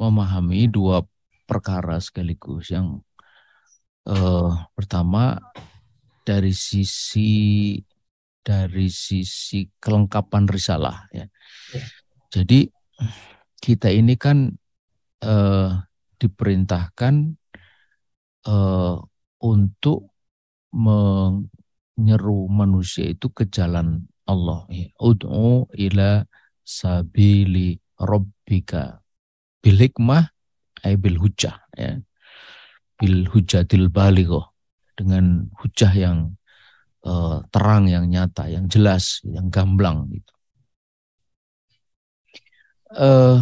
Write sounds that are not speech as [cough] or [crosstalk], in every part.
memahami dua perkara sekaligus. Yang eh, pertama dari sisi dari sisi kelengkapan risalah ya. ya. Jadi kita ini kan eh, diperintahkan eh, untuk menyeru manusia itu ke jalan Allah ya. Ud'u ila sabili rabbika bil hikmah ay bil hujah ya bil hujatil baligo dengan hujah yang uh, terang yang nyata yang jelas yang gamblang gitu uh,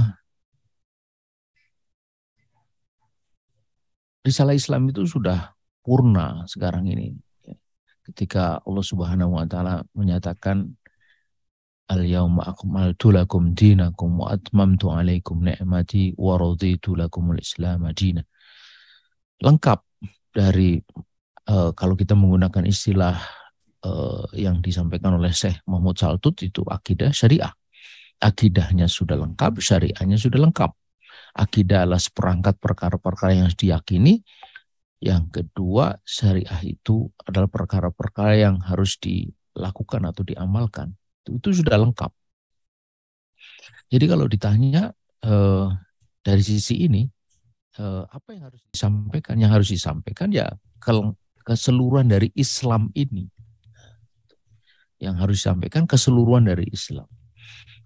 risalah Islam itu sudah purna sekarang ini ya. ketika Allah Subhanahu wa taala menyatakan Al-yawma akmaltu lakum dinakum wa atmamtu alaikum ni'mati wa raditu lakumul islam Lengkap dari uh, kalau kita menggunakan istilah uh, yang disampaikan oleh Syekh Muhammad Saltut itu akidah syariah. Akidahnya sudah lengkap, syariahnya sudah lengkap. Akidah adalah seperangkat perkara-perkara yang diyakini. Yang kedua, syariah itu adalah perkara-perkara yang harus dilakukan atau diamalkan itu itu sudah lengkap. Jadi kalau ditanya eh, dari sisi ini eh, apa yang harus disampaikan? Yang harus disampaikan ya keseluruhan dari Islam ini. Yang harus disampaikan keseluruhan dari Islam.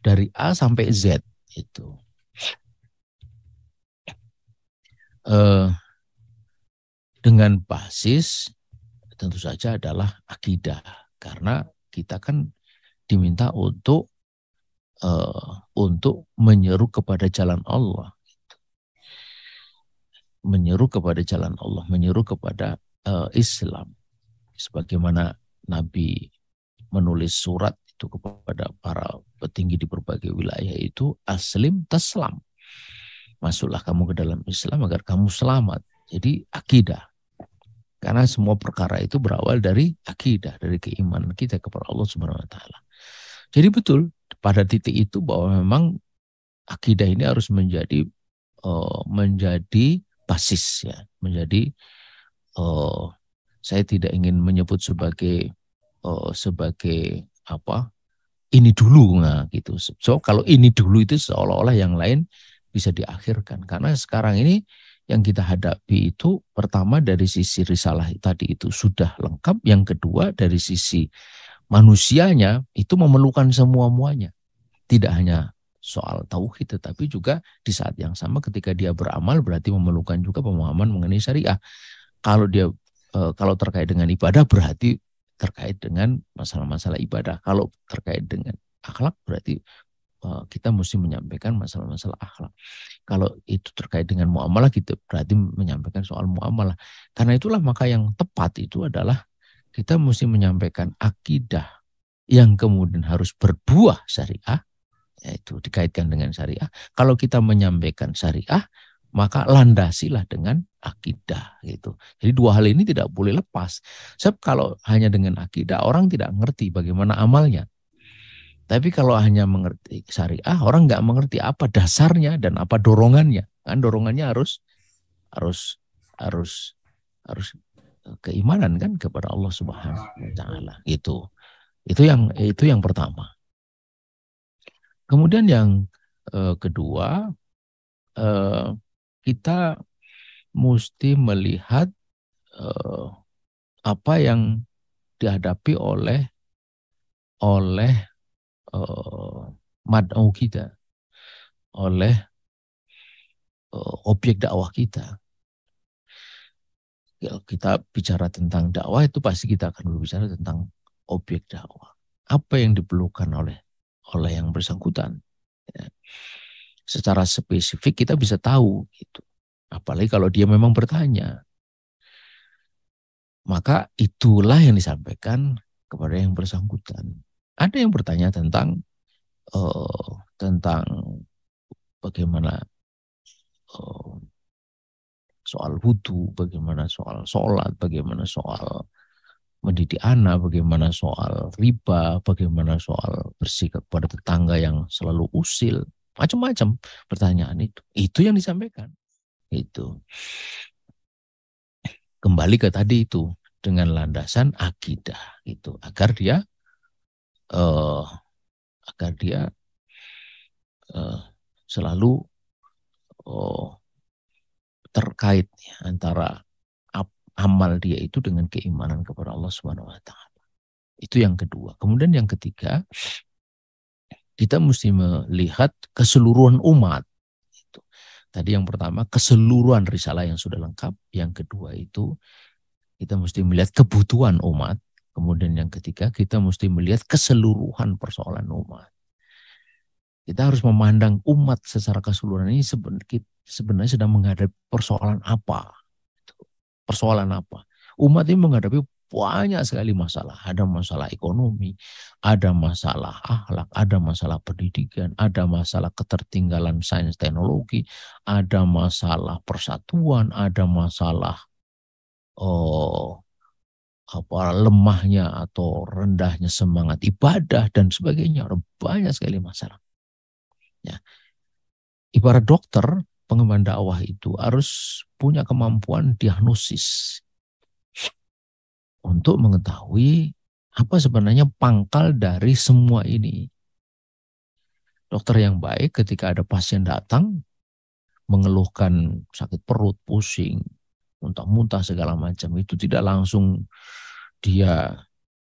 Dari A sampai Z itu. Eh, dengan basis tentu saja adalah akidah karena kita kan diminta untuk uh, untuk menyeru kepada jalan Allah menyeru kepada jalan Allah menyeru kepada uh, Islam sebagaimana Nabi menulis surat itu kepada para petinggi di berbagai wilayah itu aslim taslam masuklah kamu ke dalam Islam agar kamu selamat jadi akidah karena semua perkara itu berawal dari akidah dari keimanan kita kepada Allah Subhanahu wa taala jadi betul pada titik itu bahwa memang akidah ini harus menjadi uh, menjadi basis ya, menjadi uh, saya tidak ingin menyebut sebagai uh, sebagai apa ini dulu nah gitu. So kalau ini dulu itu seolah-olah yang lain bisa diakhirkan karena sekarang ini yang kita hadapi itu pertama dari sisi risalah tadi itu sudah lengkap, yang kedua dari sisi manusianya itu memerlukan semua-muanya. Tidak hanya soal tauhid tetapi juga di saat yang sama ketika dia beramal berarti memerlukan juga pemahaman mengenai syariah. Kalau dia eh, kalau terkait dengan ibadah berarti terkait dengan masalah-masalah ibadah. Kalau terkait dengan akhlak berarti eh, kita mesti menyampaikan masalah-masalah akhlak. Kalau itu terkait dengan muamalah kita berarti menyampaikan soal muamalah. Karena itulah maka yang tepat itu adalah kita mesti menyampaikan akidah yang kemudian harus berbuah syariah, yaitu dikaitkan dengan syariah. Kalau kita menyampaikan syariah, maka landasilah dengan akidah gitu. Jadi dua hal ini tidak boleh lepas. Sebab kalau hanya dengan akidah orang tidak ngerti bagaimana amalnya. Tapi kalau hanya mengerti syariah, orang nggak mengerti apa dasarnya dan apa dorongannya. Kan dorongannya harus harus harus harus keimanan kan kepada Allah Subhanahu wa iya, iya. taala. Itu. Itu yang itu yang pertama. Kemudian yang uh, kedua uh, kita mesti melihat uh, apa yang dihadapi oleh oleh uh, mad'u kita, oleh uh, objek dakwah kita kalau kita bicara tentang dakwah itu pasti kita akan berbicara tentang objek dakwah. Apa yang diperlukan oleh oleh yang bersangkutan. Ya. Secara spesifik kita bisa tahu gitu. Apalagi kalau dia memang bertanya. Maka itulah yang disampaikan kepada yang bersangkutan. Ada yang bertanya tentang uh, tentang bagaimana soal wudhu, bagaimana soal sholat, bagaimana soal mendidik anak, bagaimana soal riba, bagaimana soal bersikap kepada tetangga yang selalu usil, macam-macam pertanyaan itu. Itu yang disampaikan. Itu. Kembali ke tadi itu dengan landasan akidah itu agar dia uh, agar dia uh, selalu uh, terkait antara amal dia itu dengan keimanan kepada Allah Subhanahu wa taala. Itu yang kedua. Kemudian yang ketiga, kita mesti melihat keseluruhan umat. Itu. Tadi yang pertama keseluruhan risalah yang sudah lengkap, yang kedua itu kita mesti melihat kebutuhan umat, kemudian yang ketiga kita mesti melihat keseluruhan persoalan umat. Kita harus memandang umat secara keseluruhan ini sebenarnya sebenarnya sedang menghadapi persoalan apa. Persoalan apa. Umat ini menghadapi banyak sekali masalah. Ada masalah ekonomi, ada masalah akhlak, ada masalah pendidikan, ada masalah ketertinggalan sains teknologi, ada masalah persatuan, ada masalah oh, apa lemahnya atau rendahnya semangat ibadah dan sebagainya. Ada banyak sekali masalah. Ya. Ibarat dokter, pengemban dakwah itu harus punya kemampuan diagnosis untuk mengetahui apa sebenarnya pangkal dari semua ini. Dokter yang baik ketika ada pasien datang mengeluhkan sakit perut, pusing, muntah-muntah segala macam itu tidak langsung dia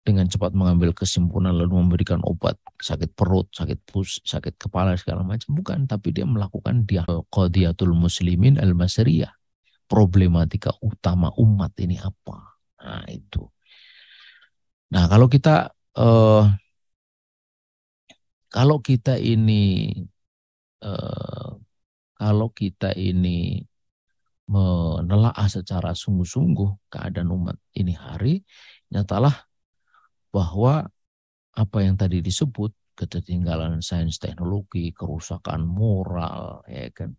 dengan cepat mengambil kesimpulan lalu memberikan obat sakit perut, sakit pus, sakit kepala segala macam bukan, tapi dia melakukan dia qadiyatul muslimin al-masriyah. Problematika utama umat ini apa? Nah, itu. Nah, kalau kita eh, kalau kita ini eh, kalau kita ini menelaah secara sungguh-sungguh keadaan umat ini hari, nyatalah bahwa apa yang tadi disebut ketertinggalan sains teknologi, kerusakan moral, ya kan,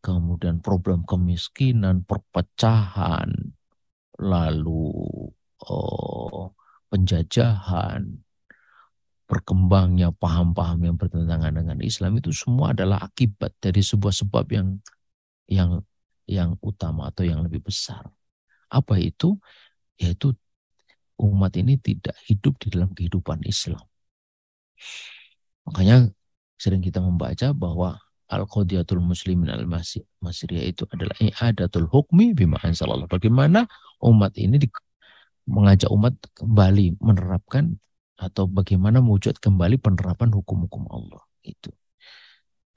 kemudian problem kemiskinan, perpecahan, lalu oh, penjajahan, berkembangnya paham-paham yang bertentangan dengan Islam itu semua adalah akibat dari sebuah sebab yang yang yang utama atau yang lebih besar. Apa itu? Yaitu umat ini tidak hidup di dalam kehidupan Islam. Makanya sering kita membaca bahwa al-qadiyatul muslimin al masriyah itu adalah i'adatul hukmi bima anzalallah. Bagaimana umat ini di, mengajak umat kembali menerapkan atau bagaimana mewujud kembali penerapan hukum-hukum Allah itu.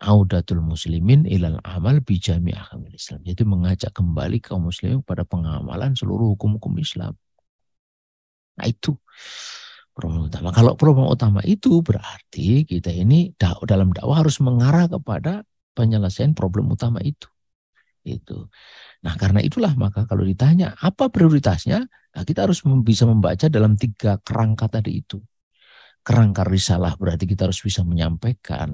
Audatul muslimin ilal amal bijami akhamil Islam. Jadi mengajak kembali kaum muslimin pada pengamalan seluruh hukum-hukum Islam. Nah itu problem utama. Kalau problem utama itu berarti kita ini dalam dakwah harus mengarah kepada penyelesaian problem utama itu. Itu. Nah karena itulah maka kalau ditanya apa prioritasnya, nah kita harus bisa membaca dalam tiga kerangka tadi itu. Kerangka risalah berarti kita harus bisa menyampaikan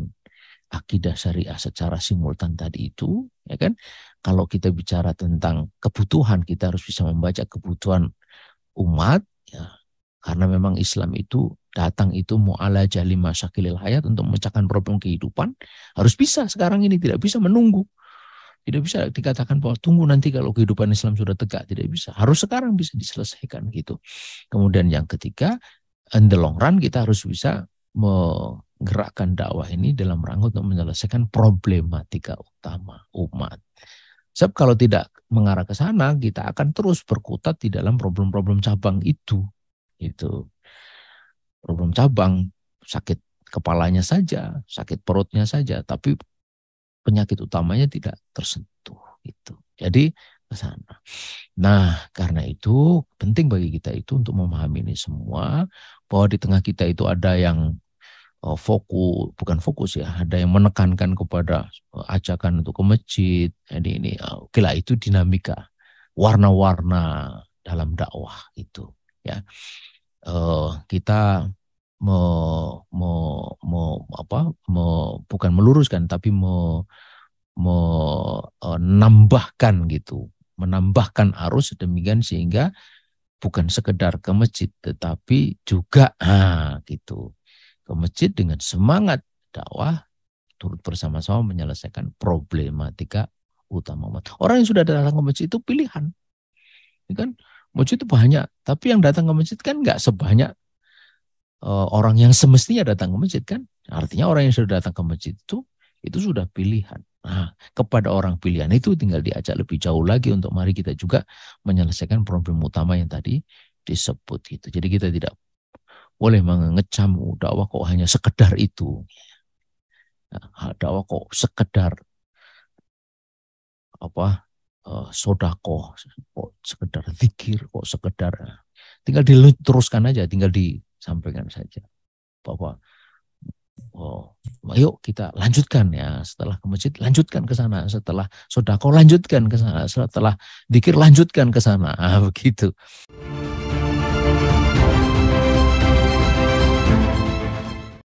akidah syariah secara simultan tadi itu, ya kan? Kalau kita bicara tentang kebutuhan, kita harus bisa membaca kebutuhan umat Ya, karena memang Islam itu datang itu mu'ala jali masyakilil hayat untuk memecahkan problem kehidupan harus bisa sekarang ini tidak bisa menunggu tidak bisa dikatakan bahwa tunggu nanti kalau kehidupan Islam sudah tegak tidak bisa harus sekarang bisa diselesaikan gitu kemudian yang ketiga in the long run kita harus bisa menggerakkan dakwah ini dalam rangka untuk menyelesaikan problematika utama umat Sebab kalau tidak mengarah ke sana, kita akan terus berkutat di dalam problem-problem cabang itu. Itu problem cabang, sakit kepalanya saja, sakit perutnya saja, tapi penyakit utamanya tidak tersentuh itu. Jadi ke sana. Nah, karena itu penting bagi kita itu untuk memahami ini semua bahwa di tengah kita itu ada yang Eh, fokus bukan fokus ya ada yang menekankan kepada eh, ajakan untuk ke masjid ini ini oke eh, lah itu dinamika warna-warna dalam dakwah itu ya kita me, me, me, apa me, bukan meluruskan tapi me, menambahkan gitu menambahkan arus demikian sehingga bukan sekedar ke masjid tetapi juga ah gitu ke masjid dengan semangat dakwah turut bersama-sama menyelesaikan problematika utama umat. Orang yang sudah datang ke masjid itu pilihan. Ya kan masjid itu banyak, tapi yang datang ke masjid kan nggak sebanyak uh, orang yang semestinya datang ke masjid kan. Artinya orang yang sudah datang ke masjid itu itu sudah pilihan. Nah, kepada orang pilihan itu tinggal diajak lebih jauh lagi untuk mari kita juga menyelesaikan problem utama yang tadi disebut itu. Jadi kita tidak boleh mengecam dakwah kok hanya sekedar itu. Nah, dakwah kok sekedar apa eh, sodako, kok sekedar zikir, kok sekedar tinggal diteruskan aja, tinggal disampaikan saja bahwa oh, ayo kita lanjutkan ya setelah ke masjid lanjutkan ke sana setelah sodako lanjutkan ke sana setelah dikir lanjutkan ke sana nah, [laughs] begitu.